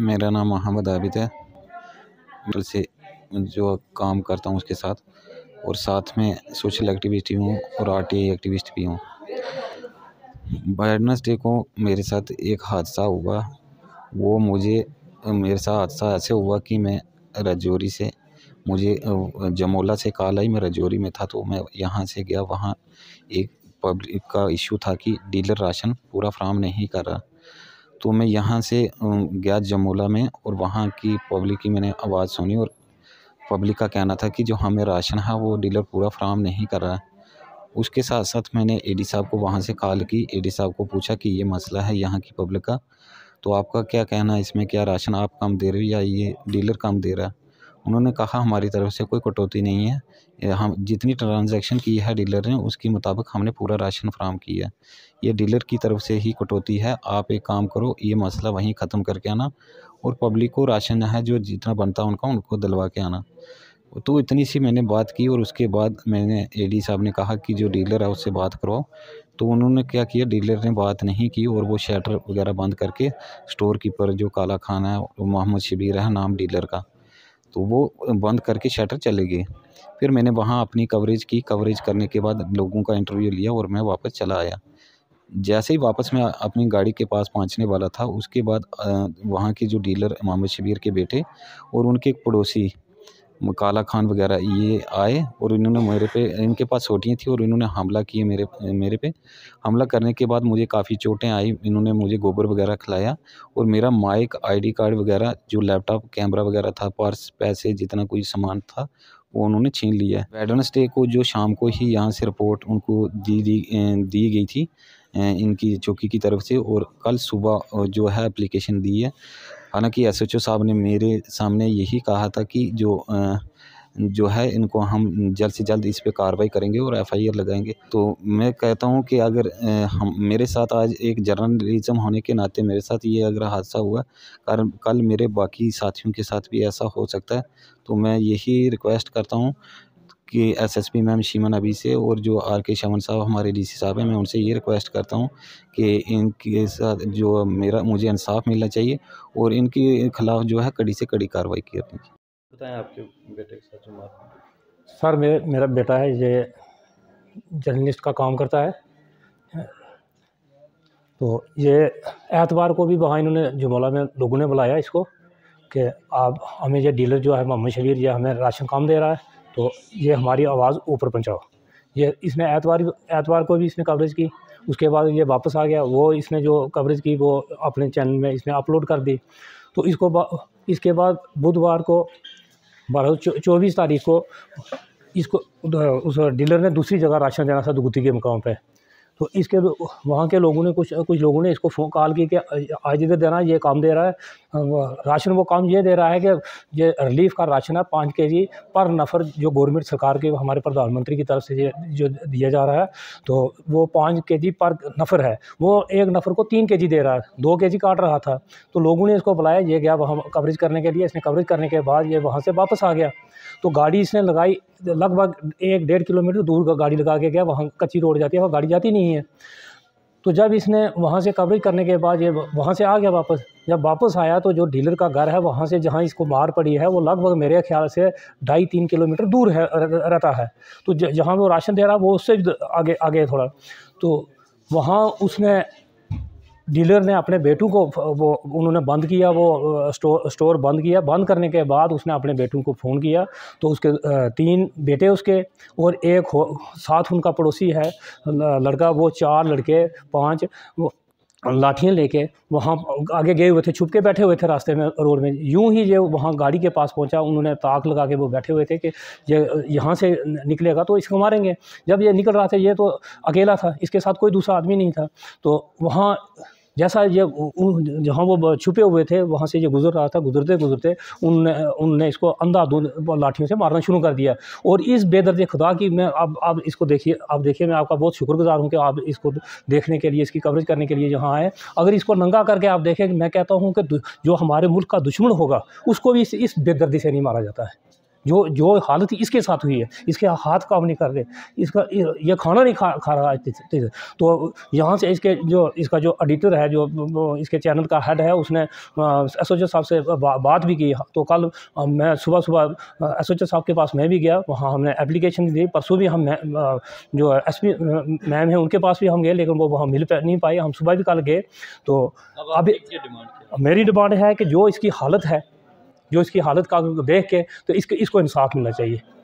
मेरा नाम मोहम्मद आबिद है से जो काम करता हूँ उसके साथ और साथ में सोशल एक्टिविस्ट भी हूँ और आई एक्टिविस्ट भी हूँ वेडनेसडे को मेरे साथ एक हादसा हुआ वो मुझे मेरे साथ हादसा ऐसे हुआ कि मैं रजौरी से मुझे जमोला से कॉल आई मैं रजौरी में था तो मैं यहाँ से गया वहाँ एक पब्लिक का इशू था कि डीलर राशन पूरा फ्राम नहीं कर रहा तो मैं यहाँ से गया जमोला में और वहाँ की पब्लिक की मैंने आवाज़ सुनी और पब्लिक का कहना था कि जो हमें राशन है वो डीलर पूरा फ्राहम नहीं कर रहा है उसके साथ साथ मैंने एडी साहब को वहाँ से कॉल की एडी साहब को पूछा कि ये मसला है यहाँ की पब्लिक का तो आपका क्या कहना है इसमें क्या राशन आप कम दे रहे हो या ये डीलर कम दे रहा है उन्होंने कहा हमारी तरफ से कोई कटौती नहीं है हम जितनी ट्रांजैक्शन की है डीलर ने उसके मुताबिक हमने पूरा राशन फ्राहम किया है ये डीलर की तरफ से ही कटौती है आप एक काम करो ये मसला वहीं ख़त्म करके आना और पब्लिक को राशन है जो जितना बनता है उनका उनको दिलवा के आना तो इतनी सी मैंने बात की और उसके बाद मैंने एडी साहब ने कहा कि जो डीलर है उससे बात करवाओ तो उन्होंने क्या किया डीलर ने बात नहीं की और वो शटर वगैरह बंद करके स्टोर कीपर जो काला खान है मोहम्मद शबीर है नाम डीलर का तो वो बंद करके शटर चले गए फिर मैंने वहाँ अपनी कवरेज की कवरेज करने के बाद लोगों का इंटरव्यू लिया और मैं वापस चला आया जैसे ही वापस मैं अपनी गाड़ी के पास पहुंचने वाला था उसके बाद वहाँ के जो डीलर मोहम्मद शबीर के बेटे और उनके एक पड़ोसी काला खान वगैरह ये आए और इन्होंने मेरे पे इनके पास सोटियाँ थी और इन्होंने हमला किए मेरे मेरे पे हमला करने के बाद मुझे काफ़ी चोटें आई इन्होंने मुझे गोबर वगैरह खिलाया और मेरा माइक आईडी कार्ड वगैरह जो लैपटॉप कैमरा वगैरह था पर्स पैसे जितना कोई सामान था वो उन्होंने छीन लिया है वेडनसडे को जो शाम को ही यहाँ से रिपोर्ट उनको दी दी दी गई थी इनकी चौकी की तरफ से और कल सुबह जो है एप्लीकेशन दी है हालांकि एसएचओ साहब ने मेरे सामने यही कहा था कि जो जो है इनको हम जल्द से जल्द इस पे कार्रवाई करेंगे और एफआईआर लगाएंगे तो मैं कहता हूँ कि अगर हम मेरे साथ आज एक जर्नलिज्म होने के नाते मेरे साथ ये अगर हादसा हुआ कर कल मेरे बाकी साथियों के साथ भी ऐसा हो सकता है तो मैं यही रिक्वेस्ट करता हूँ के एसएसपी मैम शीमन अभी से और जो आर के शमन साहब हमारे डीसी साहब हैं मैं उनसे ये रिक्वेस्ट करता हूँ कि इनके साथ जो मेरा मुझे इंसाफ मिलना चाहिए और इनके खिलाफ जो है कड़ी से कड़ी कार्रवाई की अपनी बताएँ आपके बेटे के साथ जो सर मेरे मेरा बेटा है ये जर्नलिस्ट का काम करता है तो ये एतवार को भी वहाँ इन्होंने जुमला में लोगों ने बुलाया इसको कि आप हमें ये डीलर जो है मोहम्मद शबीर ये हमें राशन काम दे रहा है तो ये हमारी आवाज़ ऊपर पहुँचाओ ये इसने एतवार एतवार को भी इसने कवरेज की उसके बाद ये वापस आ गया वो इसने जो कवरेज की वो अपने चैनल में इसने अपलोड कर दी तो इसको बा, इसके बाद बुधवार को बारह सौ चौबीस तारीख को इसको उस डीलर ने दूसरी जगह राशन देना था दुगुती के मुकाम पर तो इसके वहाँ के लोगों ने कुछ कुछ लोगों ने इसको फ़ोन कॉल की कि आज इधर देना ये काम दे रहा है राशन वो काम ये दे रहा है कि ये रिलीफ का राशन है पाँच के जी पर नफर जो गवर्नमेंट सरकार के हमारे प्रधानमंत्री की तरफ से ये जो दिया जा रहा है तो वो पाँच के जी पर नफर है वो एक नफर को तीन के जी दे रहा है दो के जी काट रहा था तो लोगों ने इसको बुलाया ये गया वहाँ कवरेज करने के लिए इसने कवरेज करने के बाद ये वहाँ से वापस आ गया तो गाड़ी इसने लगाई लगभग एक डेढ़ किलोमीटर दूर का गाड़ी लगा के गया वहाँ कच्ची रोड जाती है वहाँ गाड़ी जाती नहीं है तो जब इसने वहाँ से कवरेज करने के बाद ये वहाँ से आ गया वापस जब वापस आया तो जो डीलर का घर है वहाँ से जहाँ इसको मार पड़ी है वो लगभग मेरे ख्याल से ढाई तीन किलोमीटर दूर है रहता है तो जहाँ वो राशन दे रहा वो उससे आगे आगे थोड़ा तो वहाँ उसने डीलर ने अपने बेटू को वो उन्होंने बंद किया वो स्टोर स्टोर बंद किया बंद करने के बाद उसने अपने बेटू को फ़ोन किया तो उसके तीन बेटे उसके और एक हो साथ उनका पड़ोसी है लड़का वो चार लड़के पाँच लाठियाँ लेके वहाँ आगे गए हुए थे छुप के बैठे हुए थे रास्ते में रोड में यूं ही ये वहाँ गाड़ी के पास पहुँचा उन्होंने ताक लगा के वो बैठे हुए थे कि ये यहाँ से निकलेगा तो इसको मारेंगे जब ये निकल रहा था ये तो अकेला था इसके साथ कोई दूसरा आदमी नहीं था तो वहाँ जैसा ये उन जहाँ वो छुपे हुए थे वहाँ से ये गुजर रहा था गुजरते गुजरते उनने उनने इसको अंधाधुंध लाठियों से मारना शुरू कर दिया और इस बेदर्ज खुदा की मैं अब आप इसको देखिए आप देखिए मैं आपका बहुत शुक्रगुजार हूँ कि आप इसको देखने के लिए इसकी कवरेज करने के लिए यहाँ आए अगर इसको नंगा करके आप देखें मैं कहता हूँ कि जो हमारे मुल्क का दुश्मन होगा उसको भी इस, इस बेदर्दी से नहीं मारा जाता है जो जो हालत इसके साथ हुई है इसके हाथ काम नहीं कर रहे इसका ये खाना नहीं खा खा रहा है तो यहाँ से इसके जो इसका जो एडिटर है जो इसके चैनल का हेड है उसने एस ओ साहब से बा, बात भी की तो कल मैं सुबह सुबह एस ओ साहब के पास मैं भी गया वहाँ हमने एप्लीकेशन दी परसों भी हम जो एस पी मैम है उनके पास भी हम गए लेकिन वो वहाँ मिल पा नहीं पाए हम सुबह भी कल गए तो अभी मेरी डिमांड है कि जो इसकी हालत है जो इसकी हालत का देख के तो इसके इसको इंसाफ मिलना चाहिए